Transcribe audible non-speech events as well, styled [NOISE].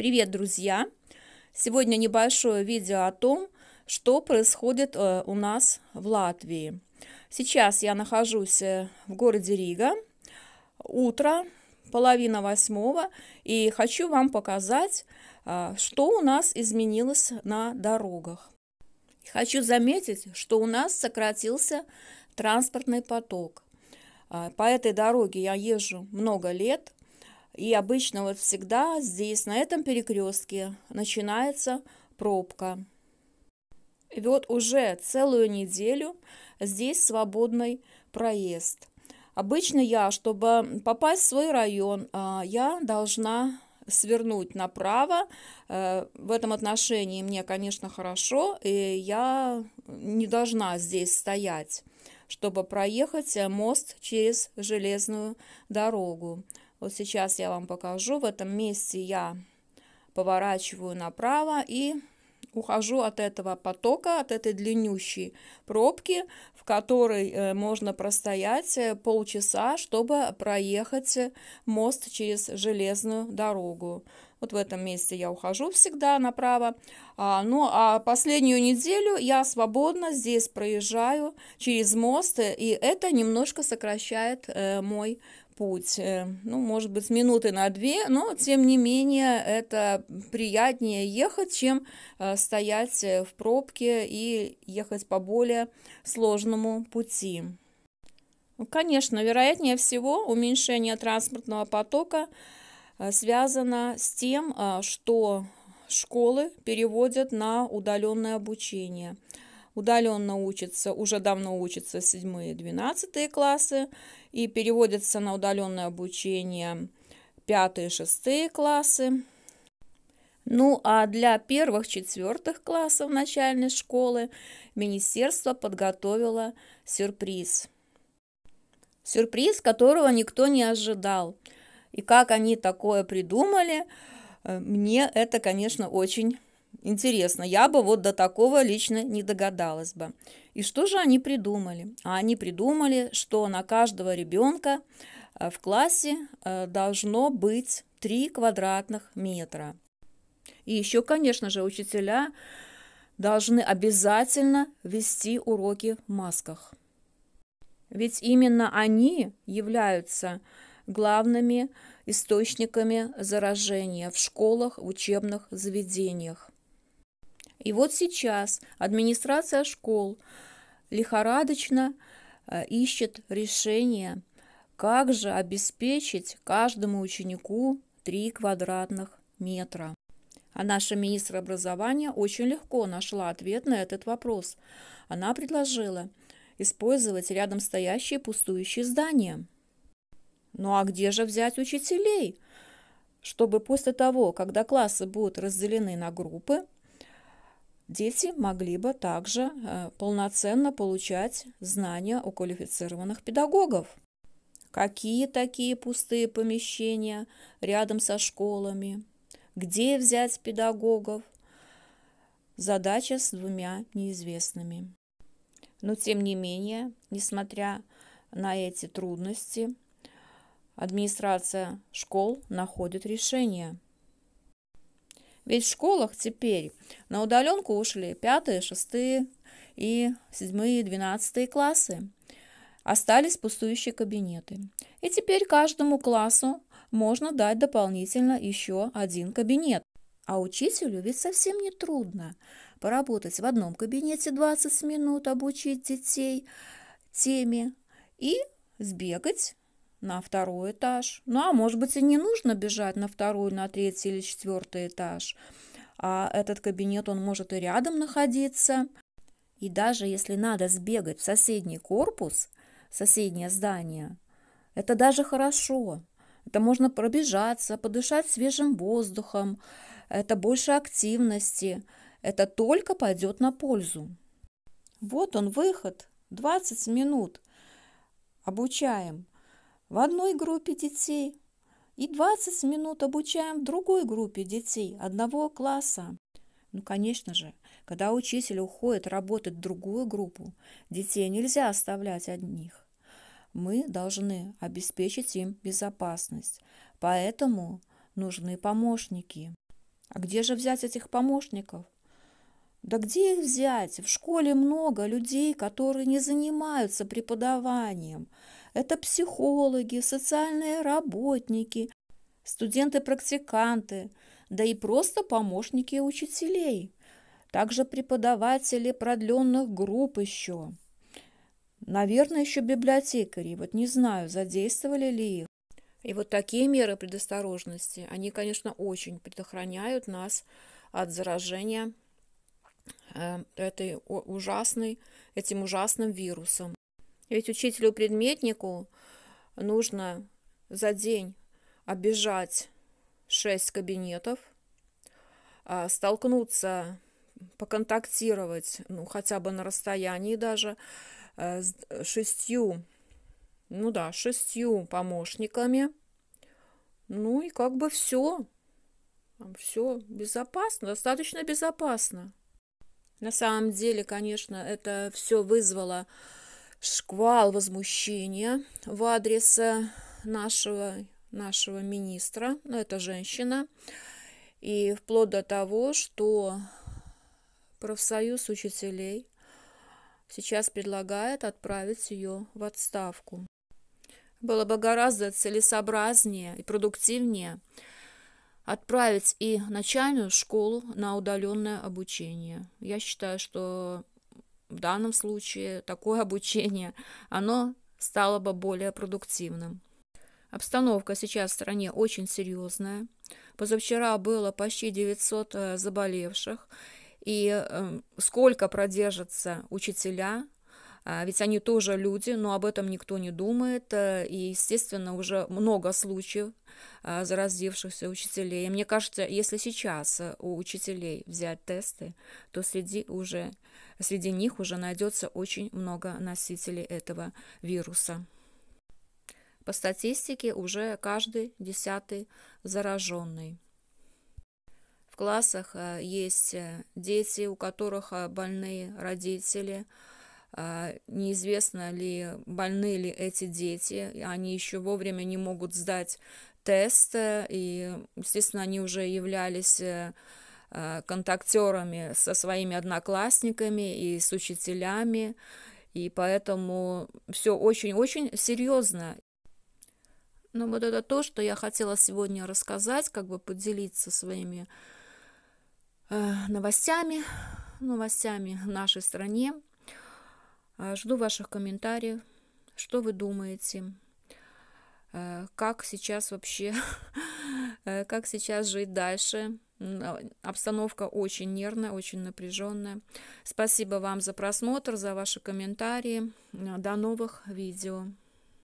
Привет, друзья! Сегодня небольшое видео о том, что происходит э, у нас в Латвии. Сейчас я нахожусь э, в городе Рига. Утро, половина восьмого, и хочу вам показать, а, что у нас изменилось на дорогах. Хочу заметить, что у нас сократился транспортный поток. А, по этой дороге я езжу много лет – и обычно вот всегда здесь, на этом перекрестке, начинается пробка. И вот уже целую неделю здесь свободный проезд. Обычно я, чтобы попасть в свой район, а, я должна свернуть направо. Э, в этом отношении мне, конечно, хорошо, и я не должна здесь стоять, чтобы проехать э, мост через железную дорогу. Вот сейчас я вам покажу. В этом месте я поворачиваю направо и ухожу от этого потока, от этой длиннющей пробки, в которой э, можно простоять э, полчаса, чтобы проехать мост через железную дорогу. Вот в этом месте я ухожу всегда направо. А, ну, а последнюю неделю я свободно здесь проезжаю через мост, и это немножко сокращает э, мой путь. Э, ну, может быть, минуты на две, но, тем не менее, это приятнее ехать, чем э, стоять э, в пробке и ехать по более сложному пути. Конечно, вероятнее всего уменьшение транспортного потока – Э, связано с тем, а, что школы переводят на удаленное обучение. Удаленно учатся, уже давно учатся 7-12 классы и переводятся на удаленное обучение 5-6 классы. Ну а для первых-четвертых классов начальной школы министерство подготовило сюрприз. Сюрприз, которого никто не ожидал – и как они такое придумали, э, мне это, конечно, очень интересно. Я бы вот до такого лично не догадалась бы. И что же они придумали? А они придумали, что на каждого ребенка э, в классе э, должно быть 3 квадратных метра. И еще, конечно же, учителя должны обязательно вести уроки в масках. Ведь именно они являются главными источниками заражения в школах, учебных заведениях. И вот сейчас администрация школ лихорадочно э, ищет решение, как же обеспечить каждому ученику 3 квадратных метра. А наша министр образования очень легко нашла ответ на этот вопрос. Она предложила использовать рядом стоящие пустующие здания – ну а где же взять учителей? Чтобы после того, когда классы будут разделены на группы, дети могли бы также э, полноценно получать знания у квалифицированных педагогов. Какие такие пустые помещения рядом со школами? Где взять педагогов? Задача с двумя неизвестными. Но тем не менее, несмотря на эти трудности, администрация школ находит решение. Ведь в школах теперь на удаленку ушли 5, 6 и 7, 12 классы. Остались пустующие кабинеты. И теперь каждому классу можно дать дополнительно еще один кабинет. А учителю ведь совсем не трудно поработать в одном кабинете 20 минут, обучить детей теме и сбегать на второй этаж. Ну, а может быть и не нужно бежать на второй, на третий или четвертый этаж. А этот кабинет, он может и рядом находиться. И даже если надо сбегать в соседний корпус, соседнее здание, это даже хорошо. Это можно пробежаться, подышать свежим воздухом. Это больше активности. Это только пойдет на пользу. Вот он выход. 20 минут обучаем в одной группе детей и 20 минут обучаем в другой группе детей одного класса. Ну, конечно же, когда учитель уходит работать в другую группу, детей нельзя оставлять одних. Мы должны обеспечить им безопасность, поэтому нужны помощники. А где же взять этих помощников? Да где их взять? В школе много людей, которые не занимаются преподаванием. Это психологи, социальные работники, студенты-практиканты, да и просто помощники учителей. Также преподаватели продленных групп еще. Наверное, еще библиотекари. Вот не знаю, задействовали ли их. И вот такие меры предосторожности, они, конечно, очень предохраняют нас от заражения э, этой ужасной, этим ужасным вирусом. Ведь учителю-предметнику нужно за день обижать шесть кабинетов, а, столкнуться, поконтактировать, ну, хотя бы на расстоянии даже, а, с шестью, ну да, шестью помощниками. Ну и как бы все. Все безопасно, достаточно безопасно. На самом деле, конечно, это все вызвало шквал возмущения в адрес э, нашего, нашего министра, ну, это женщина, и вплоть до того, что профсоюз учителей сейчас предлагает отправить ее в отставку. Было бы гораздо целесообразнее и продуктивнее отправить и начальную школу на удаленное обучение. Я считаю, что в данном случае такое обучение, оно стало бы более продуктивным. Обстановка сейчас в стране очень серьезная. Позавчера было почти 900 э, заболевших. И эм, сколько продержатся учителя, а, ведь они тоже люди, но об этом никто не думает. Э, и, естественно, уже много случаев а, заразившихся учителей. И мне кажется, если сейчас у учителей взять тесты, то среди уже Среди них уже найдется очень много носителей этого вируса. По статистике уже каждый десятый зараженный. В классах э, есть э, дети, у которых э, больные родители. Неизвестно ли, больны ли эти дети. Они еще вовремя не могут сдать тест. И, естественно, они уже являлись Э, контактерами со своими одноклассниками и с учителями, и поэтому все очень-очень серьезно. Но ну, вот это то, что я хотела сегодня рассказать, как бы поделиться своими э, новостями, новостями в нашей стране. Э, жду ваших комментариев, что вы думаете, как сейчас вообще, [LAUGHS] как сейчас жить дальше. А, обстановка очень нервная, очень напряженная. Спасибо вам за просмотр, за ваши комментарии. До новых видео.